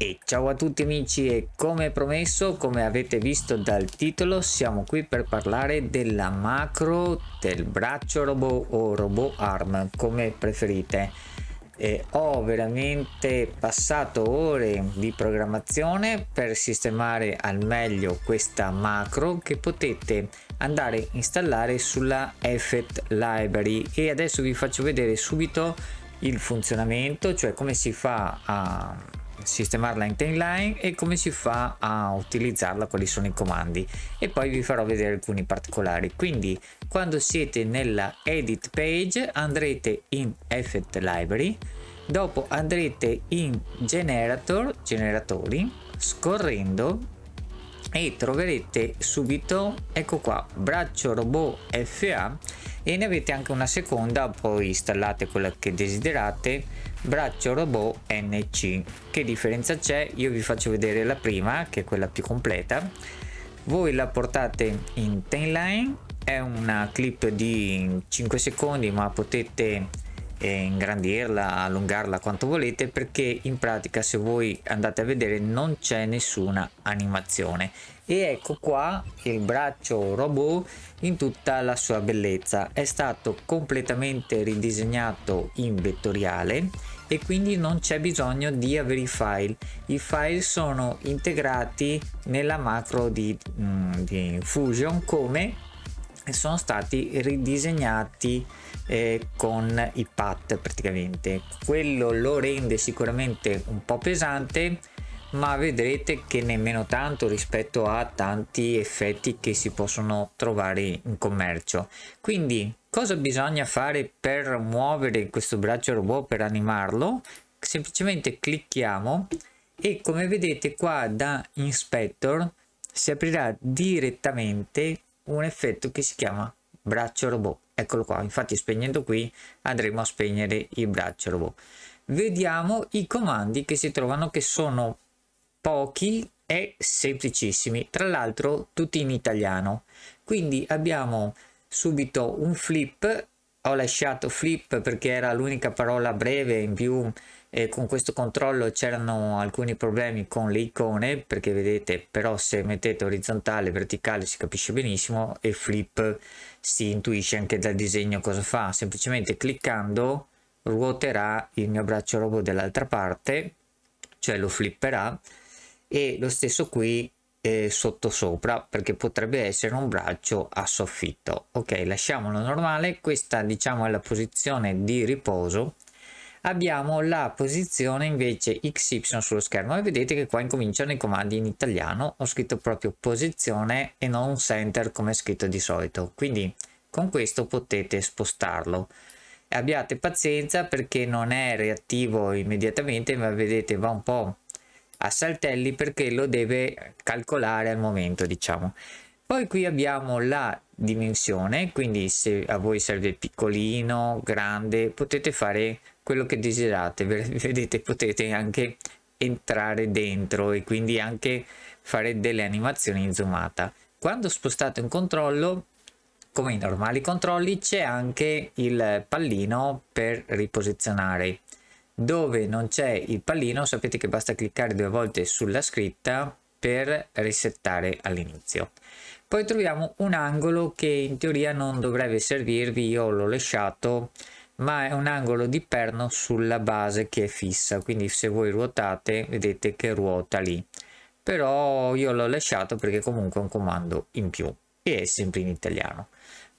E ciao a tutti amici e come promesso, come avete visto dal titolo, siamo qui per parlare della macro del braccio robot o robot arm, come preferite. E ho veramente passato ore di programmazione per sistemare al meglio questa macro che potete andare a installare sulla Effect Library e adesso vi faccio vedere subito il funzionamento, cioè come si fa a sistemarla in timeline e come si fa a utilizzarla, quali sono i comandi e poi vi farò vedere alcuni particolari. Quindi quando siete nella edit page andrete in effect library, dopo andrete in generator, generatori, scorrendo e troverete subito ecco qua braccio robot FA e ne avete anche una seconda poi installate quella che desiderate braccio robot NC. Che differenza c'è? Io vi faccio vedere la prima, che è quella più completa. Voi la portate in timeline, è una clip di 5 secondi ma potete eh, ingrandirla, allungarla quanto volete perché in pratica se voi andate a vedere non c'è nessuna animazione e ecco qua il braccio robot in tutta la sua bellezza è stato completamente ridisegnato in vettoriale e quindi non c'è bisogno di avere i file. I file sono integrati nella macro di, mm, di Fusion come sono stati ridisegnati eh, con i pat praticamente. Quello lo rende sicuramente un po' pesante ma vedrete che nemmeno tanto rispetto a tanti effetti che si possono trovare in commercio. Quindi cosa bisogna fare per muovere questo braccio robot, per animarlo? Semplicemente clicchiamo e come vedete qua da Inspector si aprirà direttamente un effetto che si chiama braccio robot. Eccolo qua, infatti spegnendo qui andremo a spegnere il braccio robot. Vediamo i comandi che si trovano che sono pochi e semplicissimi, tra l'altro tutti in italiano. Quindi abbiamo subito un flip, ho lasciato flip perché era l'unica parola breve in più e con questo controllo c'erano alcuni problemi con le icone perché vedete però se mettete orizzontale verticale si capisce benissimo e flip si intuisce anche dal disegno cosa fa semplicemente cliccando ruoterà il mio braccio robot dall'altra parte cioè lo flipperà e lo stesso qui eh, sotto sopra perché potrebbe essere un braccio a soffitto ok lasciamolo normale questa diciamo è la posizione di riposo abbiamo la posizione invece XY sullo schermo e vedete che qua incominciano i comandi in italiano ho scritto proprio posizione e non center come è scritto di solito quindi con questo potete spostarlo abbiate pazienza perché non è reattivo immediatamente ma vedete va un po' a saltelli perché lo deve calcolare al momento diciamo poi qui abbiamo la dimensione quindi se a voi serve piccolino grande potete fare quello che desiderate vedete potete anche entrare dentro e quindi anche fare delle animazioni in zoomata quando spostate un controllo come i normali controlli c'è anche il pallino per riposizionare dove non c'è il pallino sapete che basta cliccare due volte sulla scritta per risettare all'inizio. Poi troviamo un angolo che in teoria non dovrebbe servirvi, io l'ho lasciato, ma è un angolo di perno sulla base che è fissa, quindi se voi ruotate vedete che ruota lì. Però io l'ho lasciato perché comunque è un comando in più e è sempre in italiano.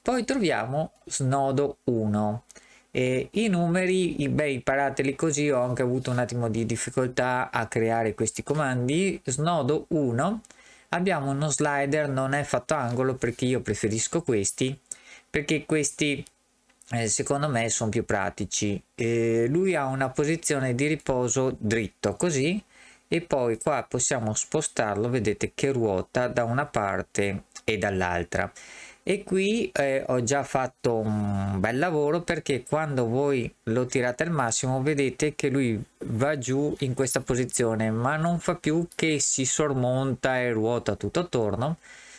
Poi troviamo snodo 1 e I numeri, beh, imparateli così, ho anche avuto un attimo di difficoltà a creare questi comandi. Snodo 1, abbiamo uno slider, non è fatto angolo perché io preferisco questi, perché questi eh, secondo me sono più pratici. Eh, lui ha una posizione di riposo dritto, così, e poi qua possiamo spostarlo, vedete che ruota da una parte e dall'altra e qui eh, ho già fatto un bel lavoro perché quando voi lo tirate al massimo vedete che lui va giù in questa posizione ma non fa più che si sormonta e ruota tutto attorno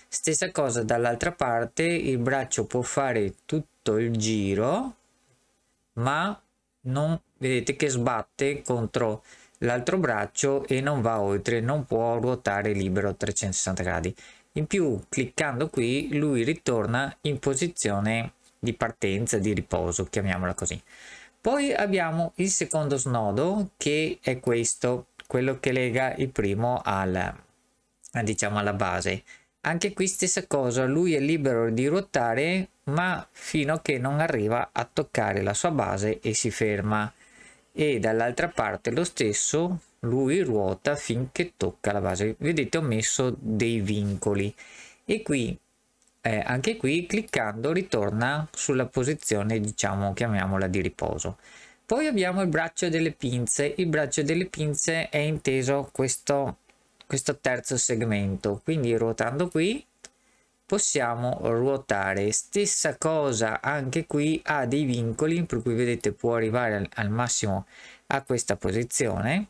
stessa cosa dall'altra parte il braccio può fare tutto il giro ma non vedete che sbatte contro l'altro braccio e non va oltre non può ruotare libero a 360 gradi in più cliccando qui lui ritorna in posizione di partenza di riposo chiamiamola così poi abbiamo il secondo snodo che è questo quello che lega il primo al diciamo alla base anche qui stessa cosa lui è libero di ruotare ma fino a che non arriva a toccare la sua base e si ferma e dall'altra parte lo stesso lui ruota finché tocca la base vedete ho messo dei vincoli e qui eh, anche qui cliccando ritorna sulla posizione diciamo chiamiamola di riposo poi abbiamo il braccio delle pinze il braccio delle pinze è inteso questo, questo terzo segmento quindi ruotando qui possiamo ruotare stessa cosa anche qui ha dei vincoli per cui vedete può arrivare al, al massimo a questa posizione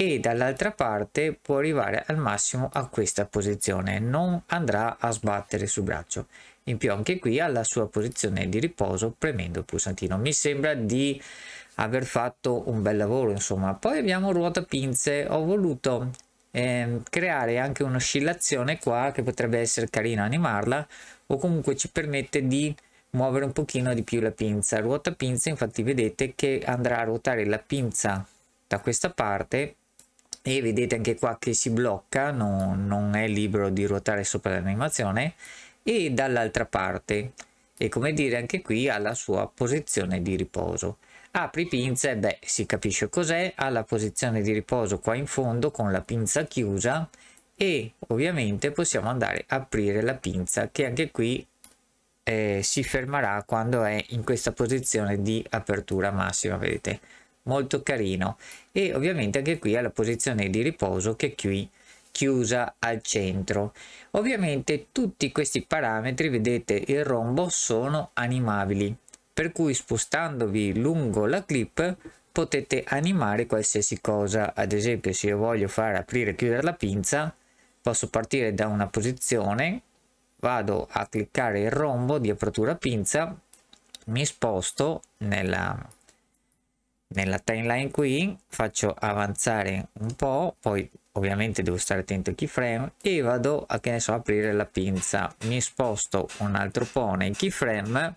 e dall'altra parte può arrivare al massimo a questa posizione non andrà a sbattere sul braccio in più anche qui alla sua posizione di riposo premendo il pulsantino mi sembra di aver fatto un bel lavoro insomma poi abbiamo ruota pinze ho voluto eh, creare anche un'oscillazione qua che potrebbe essere carino animarla o comunque ci permette di muovere un pochino di più la pinza ruota pinza infatti vedete che andrà a ruotare la pinza da questa parte e vedete anche qua che si blocca non, non è libero di ruotare sopra l'animazione e dall'altra parte e come dire anche qui ha la sua posizione di riposo apri pinza e beh si capisce cos'è ha la posizione di riposo qua in fondo con la pinza chiusa e ovviamente possiamo andare a aprire la pinza che anche qui eh, si fermerà quando è in questa posizione di apertura massima vedete molto carino e ovviamente anche qui ha la posizione di riposo che è qui chiusa al centro ovviamente tutti questi parametri vedete il rombo sono animabili per cui spostandovi lungo la clip potete animare qualsiasi cosa ad esempio se io voglio far aprire e chiudere la pinza posso partire da una posizione vado a cliccare il rombo di apertura pinza mi sposto nella nella timeline qui faccio avanzare un po', poi ovviamente devo stare attento ai keyframe e vado a che ne so aprire la pinza. Mi sposto un altro po' nei keyframe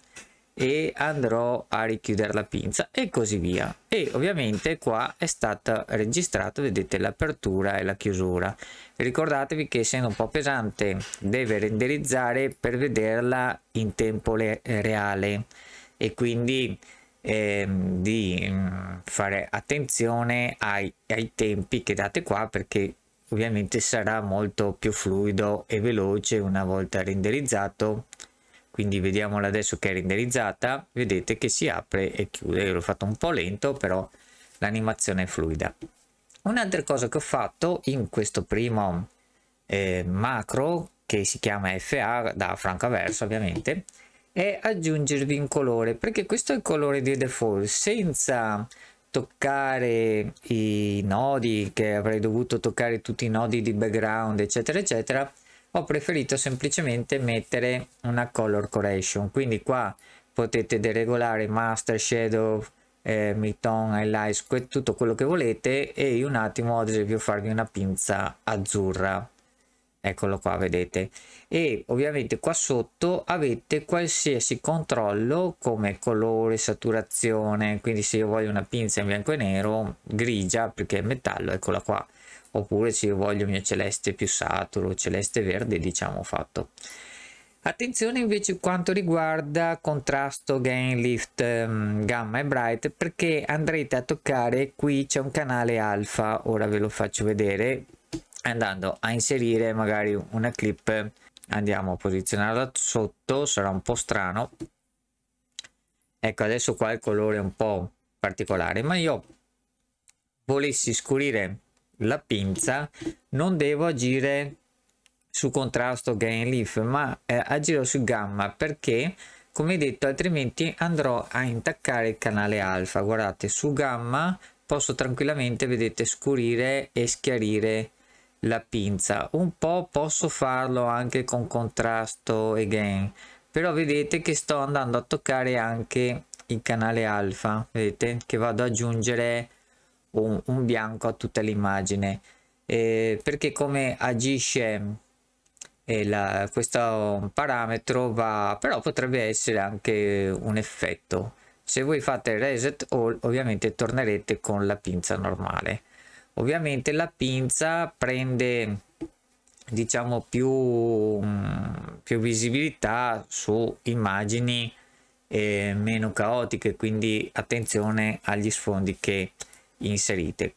e andrò a richiudere la pinza e così via e ovviamente qua è stata registrata vedete l'apertura e la chiusura ricordatevi che essendo un po' pesante deve renderizzare per vederla in tempo reale e quindi eh, di mm, fare attenzione ai, ai tempi che date qua perché ovviamente sarà molto più fluido e veloce una volta renderizzato quindi vediamola adesso che è renderizzata vedete che si apre e chiude l'ho fatto un po' lento però l'animazione è fluida un'altra cosa che ho fatto in questo primo eh, macro che si chiama FA da franca verso ovviamente e aggiungervi un colore perché questo è il colore di default senza toccare i nodi che avrei dovuto toccare tutti i nodi di background eccetera eccetera ho preferito semplicemente mettere una color correction quindi qua potete deregolare master shadow eh, midtone highlights tutto quello che volete e in un attimo ad esempio farvi una pinza azzurra eccolo qua vedete e ovviamente qua sotto avete qualsiasi controllo come colore saturazione quindi se io voglio una pinza in bianco e nero grigia perché è metallo eccola qua oppure se io voglio il mio celeste più saturo celeste verde diciamo fatto Attenzione invece quanto riguarda contrasto, gain, lift, mm, gamma e bright perché andrete a toccare qui c'è un canale alfa, ora ve lo faccio vedere andando a inserire magari una clip andiamo a posizionarla sotto sarà un po' strano ecco adesso qua il colore è un po' particolare ma io volessi scurire la pinza non devo agire su contrasto gain leaf ma eh, agirò su gamma perché come detto altrimenti andrò a intaccare il canale alfa guardate su gamma posso tranquillamente vedete scurire e schiarire la pinza un po posso farlo anche con contrasto e gain però vedete che sto andando a toccare anche il canale alfa vedete che vado ad aggiungere un, un bianco a tutta l'immagine eh, perché come agisce eh, la, questo parametro va però potrebbe essere anche un effetto se voi fate reset all ovviamente tornerete con la pinza normale ovviamente la pinza prende diciamo più, mm, più visibilità su immagini eh, meno caotiche quindi attenzione agli sfondi che inserite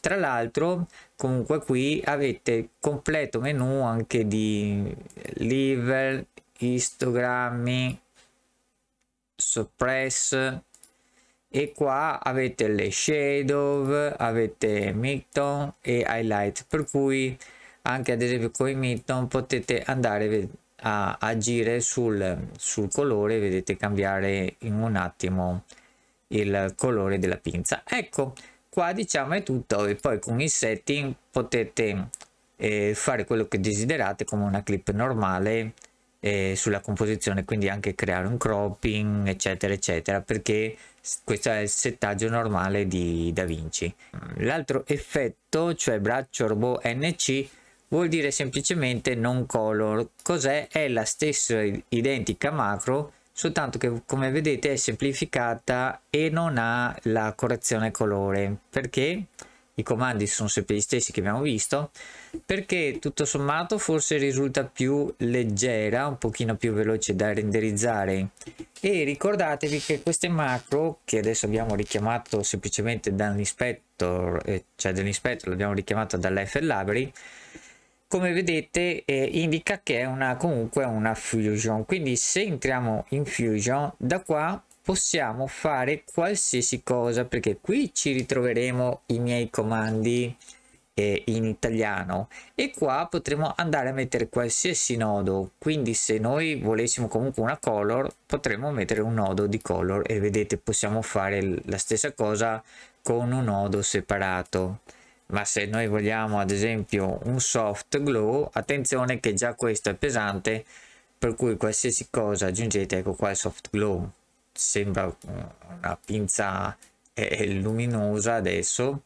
tra l'altro comunque qui avete completo menu anche di level histogrammi suppress e qua avete le shadow avete midton e highlight per cui anche ad esempio con i midton potete andare a agire sul, sul colore vedete cambiare in un attimo il colore della pinza ecco qua diciamo è tutto e poi con i setting potete eh, fare quello che desiderate come una clip normale eh, sulla composizione quindi anche creare un cropping eccetera eccetera perché questo è il settaggio normale di Da Vinci. L'altro effetto, cioè braccio robot NC, vuol dire semplicemente non color. Cos'è? È la stessa identica macro, soltanto che come vedete è semplificata e non ha la correzione colore. Perché? Perché? i comandi sono sempre gli stessi che abbiamo visto perché tutto sommato forse risulta più leggera un pochino più veloce da renderizzare e ricordatevi che queste macro che adesso abbiamo richiamato semplicemente dall'inspector eh, cioè dall'inspector l'abbiamo richiamato dall'F Library come vedete eh, indica che è una comunque una fusion quindi se entriamo in fusion da qua possiamo fare qualsiasi cosa perché qui ci ritroveremo i miei comandi eh, in italiano e qua potremo andare a mettere qualsiasi nodo quindi se noi volessimo comunque una color potremmo mettere un nodo di color e vedete possiamo fare la stessa cosa con un nodo separato ma se noi vogliamo ad esempio un soft glow attenzione che già questo è pesante per cui qualsiasi cosa aggiungete ecco qua il soft glow sembra una pinza eh, luminosa adesso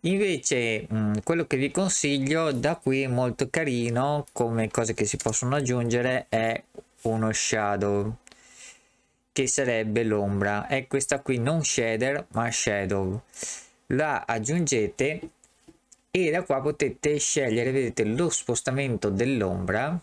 invece mh, mm, quello che vi consiglio da qui è molto carino come cose che si possono aggiungere è uno shadow che sarebbe l'ombra è questa qui non shader ma shadow la aggiungete e da qua potete scegliere vedete lo spostamento dell'ombra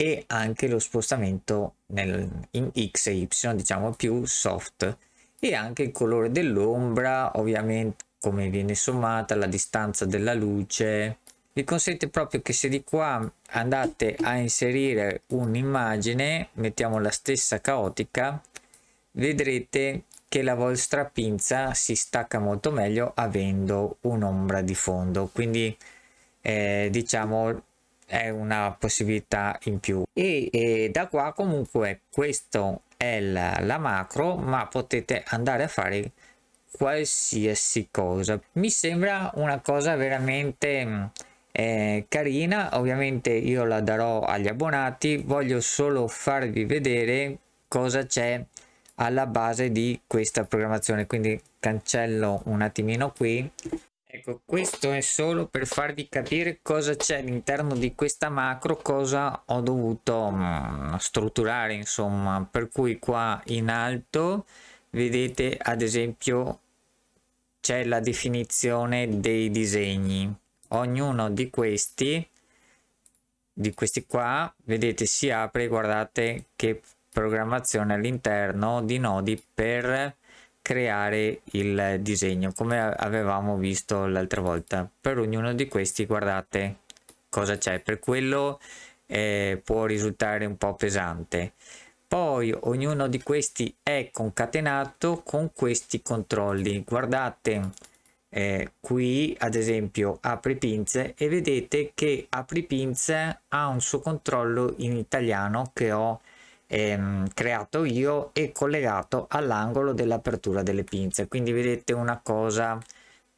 e anche lo spostamento nel, in X e Y, diciamo più soft, e anche il colore dell'ombra, ovviamente come viene sommata, la distanza della luce. Vi consente proprio che se di qua andate a inserire un'immagine, mettiamo la stessa caotica, vedrete che la vostra pinza si stacca molto meglio avendo un'ombra di fondo. Quindi eh, diciamo è una possibilità in più e, e da qua comunque questo è la, la macro ma potete andare a fare qualsiasi cosa mi sembra una cosa veramente mm, eh, carina ovviamente io la darò agli abbonati voglio solo farvi vedere cosa c'è alla base di questa programmazione quindi cancello un attimino qui Ecco, questo è solo per farvi capire cosa c'è all'interno di questa macro, cosa ho dovuto mh, mm, strutturare, insomma. Per cui qua in alto vedete ad esempio c'è la definizione dei disegni. Ognuno di questi, di questi qua, vedete si apre, guardate che programmazione all'interno di nodi per creare il disegno come avevamo visto l'altra volta per ognuno di questi guardate cosa c'è per quello eh, può risultare un po' pesante poi ognuno di questi è concatenato con questi controlli guardate eh, qui ad esempio apri pinze e vedete che apri pinze ha un suo controllo in italiano che ho ehm, creato io e collegato all'angolo dell'apertura delle pinze quindi vedete una cosa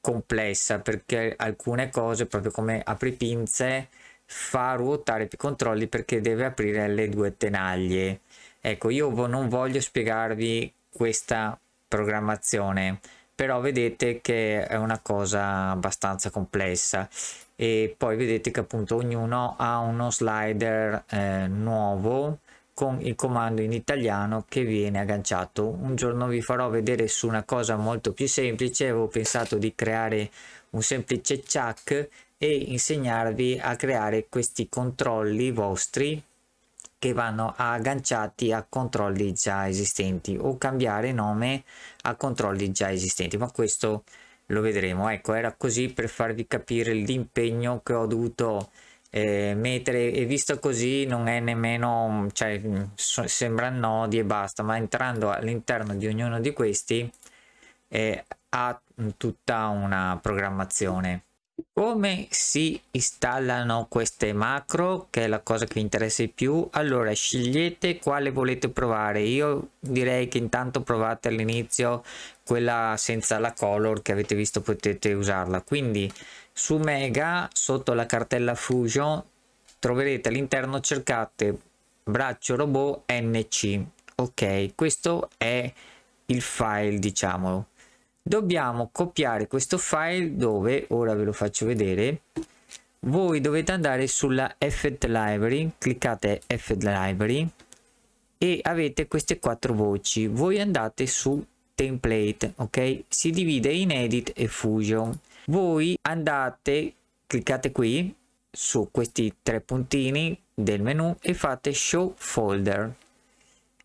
complessa perché alcune cose proprio come apripinze fa ruotare più controlli perché deve aprire le due tenaglie ecco io non voglio spiegarvi questa programmazione però vedete che è una cosa abbastanza complessa e poi vedete che appunto ognuno ha uno slider eh, nuovo con il comando in italiano che viene agganciato. Un giorno vi farò vedere su una cosa molto più semplice, avevo pensato di creare un semplice chuck e insegnarvi a creare questi controlli vostri che vanno agganciati a controlli già esistenti o cambiare nome a controlli già esistenti, ma questo lo vedremo. Ecco, era così per farvi capire l'impegno che ho dovuto eh, mettere e visto così non è nemmeno mm, cioè mm, so, sembra nodi e basta ma entrando all'interno di ognuno di questi eh, ha mm, tutta una programmazione come si installano queste macro che è la cosa che vi interessa di più allora scegliete quale volete provare io direi che intanto provate all'inizio quella senza la color che avete visto potete usarla quindi su Mega sotto la cartella Fusion troverete all'interno cercate braccio robot NC ok questo è il file diciamo dobbiamo copiare questo file dove ora ve lo faccio vedere voi dovete andare sulla effect library cliccate effect library e avete queste quattro voci voi andate su template ok si divide in edit e fusion voi andate, cliccate qui su questi tre puntini del menu e fate show folder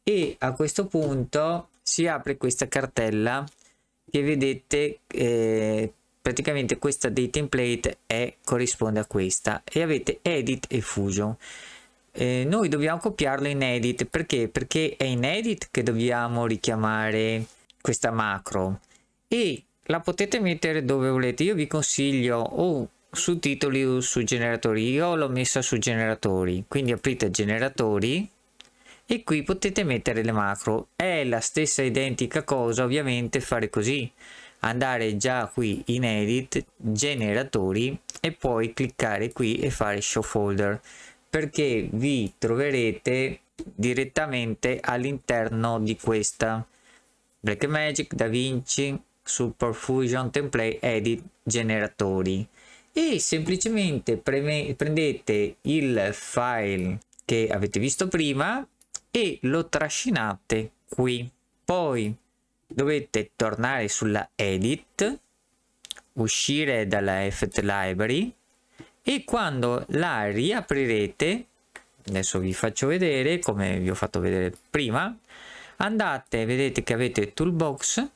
e a questo punto si apre questa cartella che vedete eh, praticamente questa dei template è, corrisponde a questa e avete edit e fusion eh, noi dobbiamo copiarlo in edit perché perché è in edit che dobbiamo richiamare questa macro e la potete mettere dove volete io vi consiglio o su titoli o su generatori io l'ho messa su generatori quindi aprite generatori e qui potete mettere le macro è la stessa identica cosa ovviamente fare così andare già qui in edit generatori e poi cliccare qui e fare show folder perché vi troverete direttamente all'interno di questa Blackmagic, DaVinci su Perfusion Template Edit Generatori e semplicemente prendete il file che avete visto prima e lo trascinate qui. Poi dovete tornare sulla Edit, uscire dalla Effect Library e quando la riaprirete, adesso vi faccio vedere come vi ho fatto vedere prima, andate, vedete che avete Toolbox,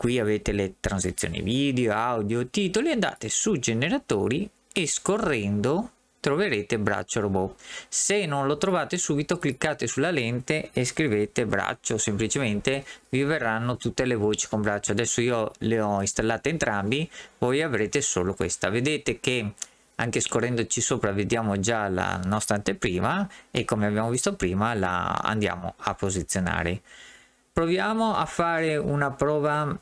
Qui avete le transizioni video, audio, titoli, andate su generatori e scorrendo troverete braccio robot. Se non lo trovate subito cliccate sulla lente e scrivete braccio, semplicemente vi verranno tutte le voci con braccio. Adesso io le ho installate entrambi, voi avrete solo questa. Vedete che anche scorrendoci sopra vediamo già la nostra anteprima e come abbiamo visto prima la andiamo a posizionare. Proviamo a fare una prova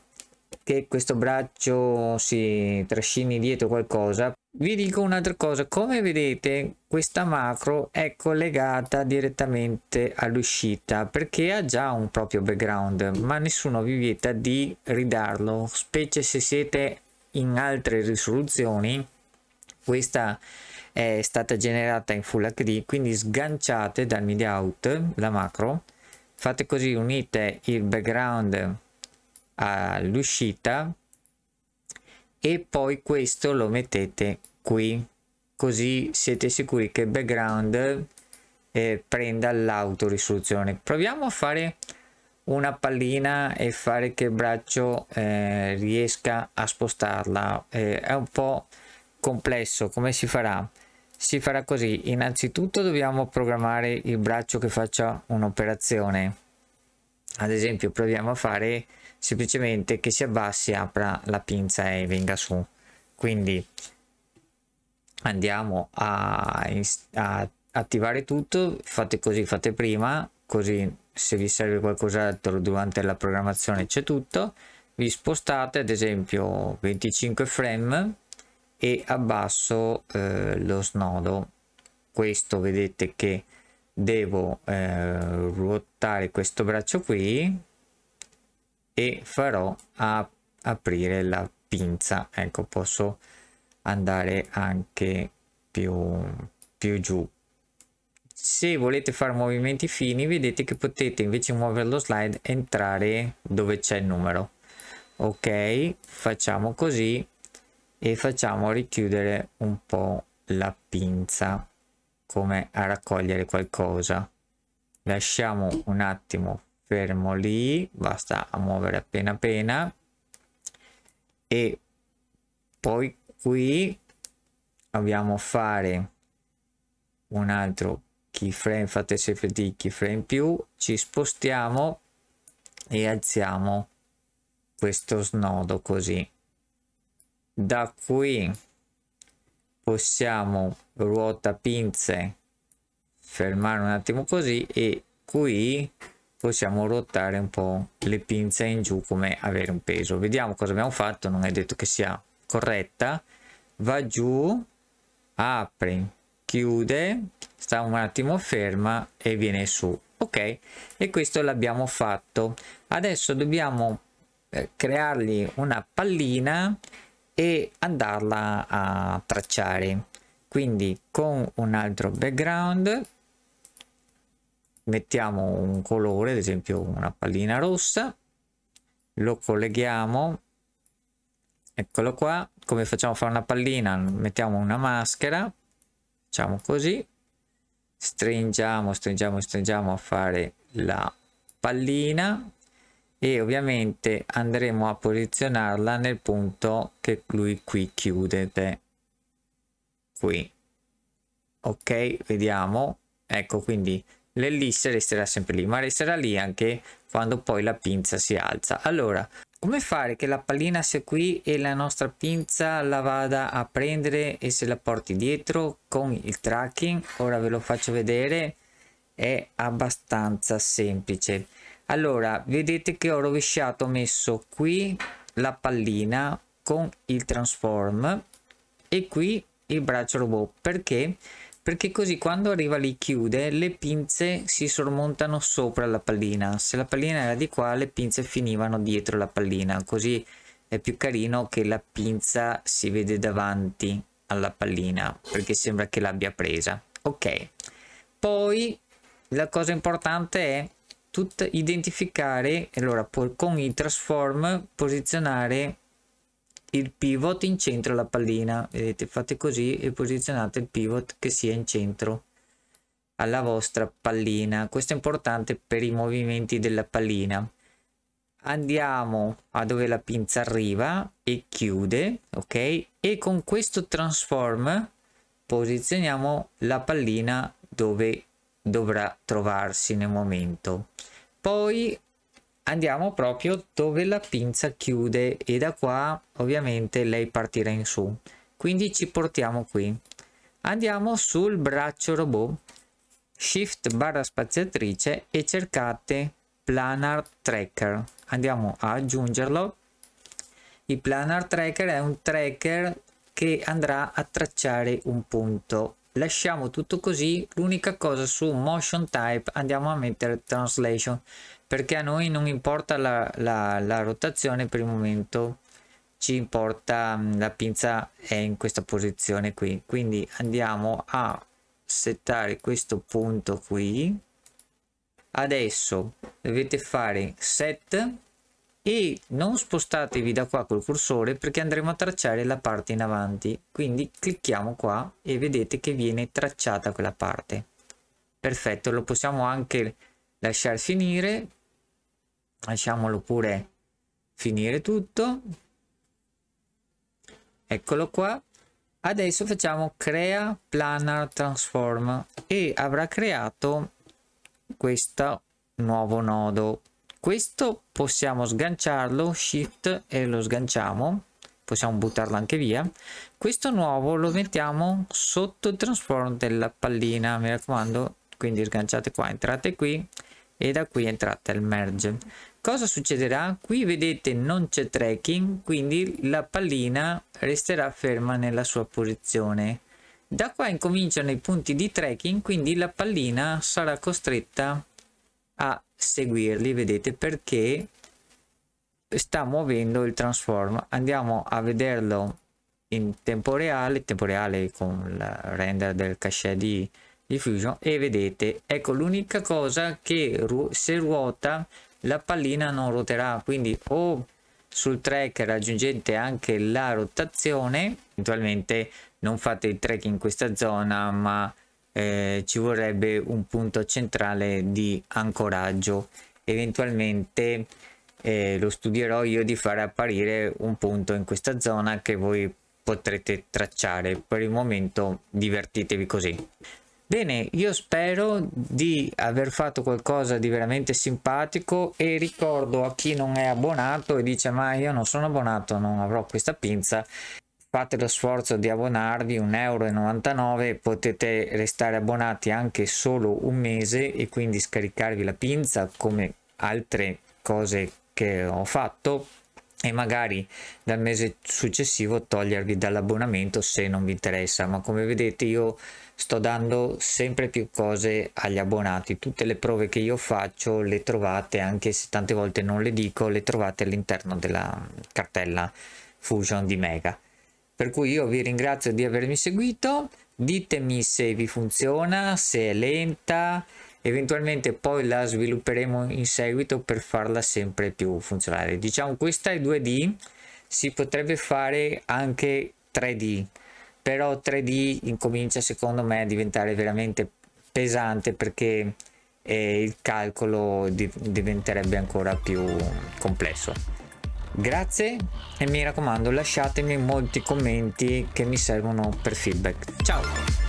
che questo braccio si trascini dietro qualcosa vi dico un'altra cosa come vedete questa macro è collegata direttamente all'uscita perché ha già un proprio background ma nessuno vi vieta di ridarlo specie se siete in altre risoluzioni questa è stata generata in full hd quindi sganciate dal media out la macro fate così unite il background all'uscita e poi questo lo mettete qui così siete sicuri che il background eh, prenda l'autorisoluzione proviamo a fare una pallina e fare che il braccio eh, riesca a spostarla eh, è un po' complesso come si farà si farà così innanzitutto dobbiamo programmare il braccio che faccia un'operazione ad esempio proviamo a fare semplicemente che si abbassi apra la pinza e venga su quindi andiamo a, a attivare tutto fate così fate prima così se vi serve qualcos'altro durante la programmazione c'è tutto vi spostate ad esempio 25 frame e abbasso eh, lo snodo questo vedete che devo eh, ruotare questo braccio qui e farò a aprire la pinza ecco posso andare anche più, più giù se volete fare movimenti fini vedete che potete invece muovere lo slide entrare dove c'è il numero ok facciamo così e facciamo richiudere un po la pinza come a raccogliere qualcosa lasciamo un attimo fermo lì basta muovere appena appena e poi qui dobbiamo fare un altro keyframe fate sempre di keyframe più ci spostiamo e alziamo questo snodo così da qui possiamo ruota pinze fermare un attimo così e qui possiamo ruotare un po' le pinze in giù come avere un peso. Vediamo cosa abbiamo fatto, non è detto che sia corretta. Va giù, apre, chiude, sta un attimo ferma e viene su. Ok, e questo l'abbiamo fatto. Adesso dobbiamo eh, creargli una pallina e andarla a tracciare. Quindi con un altro background mettiamo un colore, ad esempio una pallina rossa, lo colleghiamo, eccolo qua, come facciamo a fare una pallina, mettiamo una maschera, facciamo così, stringiamo, stringiamo, stringiamo a fare la pallina e ovviamente andremo a posizionarla nel punto che lui qui chiude, qui. Ok, vediamo, ecco quindi l'ellisse resterà sempre lì, ma resterà lì anche quando poi la pinza si alza. Allora, come fare che la pallina sia qui e la nostra pinza la vada a prendere e se la porti dietro con il tracking? Ora ve lo faccio vedere, è abbastanza semplice. Allora, vedete che ho rovesciato, ho messo qui la pallina con il transform e qui il braccio robot perché perché così quando arriva lì chiude le pinze si sormontano sopra la pallina se la pallina era di qua le pinze finivano dietro la pallina così è più carino che la pinza si vede davanti alla pallina perché sembra che l'abbia presa ok poi la cosa importante è tut- identificare allora con i transform posizionare il pivot in centro alla pallina vedete fate così e posizionate il pivot che sia in centro alla vostra pallina questo è importante per i movimenti della pallina andiamo a dove la pinza arriva e chiude ok e con questo transform posizioniamo la pallina dove dovrà trovarsi nel momento poi andiamo proprio dove la pinza chiude e da qua ovviamente lei partirà in su quindi ci portiamo qui andiamo sul braccio robot shift barra spaziatrice e cercate planar tracker andiamo a aggiungerlo il planar tracker è un tracker che andrà a tracciare un punto lasciamo tutto così l'unica cosa su motion type andiamo a mettere translation perché a noi non importa la, la, la rotazione per il momento ci importa mm, la pinza è in questa posizione qui quindi andiamo a settare questo punto qui adesso dovete fare set e non spostatevi da qua col cursore perché andremo a tracciare la parte in avanti quindi clicchiamo qua e vedete che viene tracciata quella parte perfetto lo possiamo anche lasciare finire lasciamolo pure finire tutto eccolo qua adesso facciamo crea planar transform e avrà creato questo nuovo nodo questo possiamo sganciarlo shift e lo sganciamo possiamo buttarlo anche via questo nuovo lo mettiamo sotto il transform della pallina mi raccomando quindi sganciate qua entrate qui e da qui entrate al merge cosa succederà qui vedete non c'è tracking quindi la pallina resterà ferma nella sua posizione da qua incominciano i punti di tracking quindi la pallina sarà costretta a seguirli vedete perché sta muovendo il transform andiamo a vederlo in tempo reale tempo reale con il render del cachet di, di fusion e vedete ecco l'unica cosa che ru se ruota la pallina non ruoterà quindi o sul track raggiungete anche la rotazione eventualmente non fate il track in questa zona ma eh, ci vorrebbe un punto centrale di ancoraggio eventualmente eh, lo studierò io di fare apparire un punto in questa zona che voi potrete tracciare per il momento divertitevi così bene io spero di aver fatto qualcosa di veramente simpatico e ricordo a chi non è abbonato e dice ma io non sono abbonato non avrò questa pinza fate lo sforzo di abbonarvi 1,99 euro potete restare abbonati anche solo un mese e quindi scaricarvi la pinza come altre cose che ho fatto e magari dal mese successivo togliervi dall'abbonamento se non vi interessa ma come vedete io sto dando sempre più cose agli abbonati tutte le prove che io faccio le trovate anche se tante volte non le dico le trovate all'interno della cartella fusion di mega per cui io vi ringrazio di avermi seguito, ditemi se vi funziona, se è lenta, eventualmente poi la svilupperemo in seguito per farla sempre più funzionare. Diciamo questa è 2D, si potrebbe fare anche 3D, però 3D incomincia secondo me a diventare veramente pesante perché eh, il calcolo div diventerebbe ancora più complesso. Grazie e mi raccomando lasciatemi molti commenti che mi servono per feedback. Ciao!